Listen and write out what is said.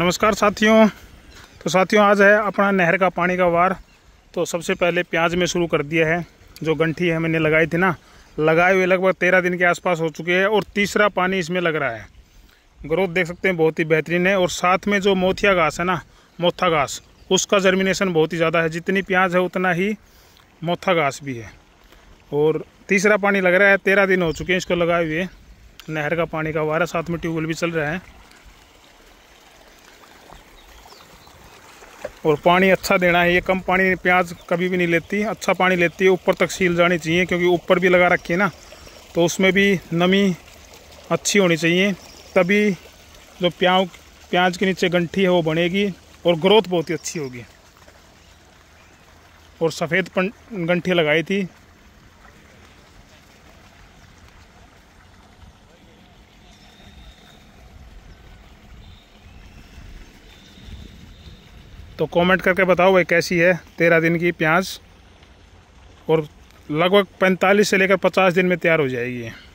नमस्कार साथियों तो साथियों आज है अपना नहर का पानी का वार तो सबसे पहले प्याज में शुरू कर दिया है जो गंठी है मैंने लगाई थी ना लगाए हुए लगभग तेरह दिन के आसपास हो चुके हैं और तीसरा पानी इसमें लग रहा है ग्रोथ देख सकते हैं बहुत ही बेहतरीन है और साथ में जो मोथिया घास है ना मोथा घास उसका जर्मिनेशन बहुत ही ज़्यादा है जितनी प्याज है उतना ही मोथा घास भी है और तीसरा पानी लग रहा है तेरह दिन हो चुके हैं इसको लगाए हुए नहर का पानी का वारा साथ में ट्यूबवेल भी चल रहा है और पानी अच्छा देना है ये कम पानी प्याज कभी भी नहीं लेती अच्छा पानी लेती है ऊपर तक सील जानी चाहिए क्योंकि ऊपर भी लगा रखी है ना तो उसमें भी नमी अच्छी होनी चाहिए तभी जो प्याज प्याज के नीचे गंठी है वो बनेगी और ग्रोथ बहुत ही अच्छी होगी और सफ़ेद गंठी लगाई थी तो कमेंट करके बताओ भाई कैसी है तेरह दिन की प्याज और लगभग पैंतालीस से लेकर पचास दिन में तैयार हो जाएगी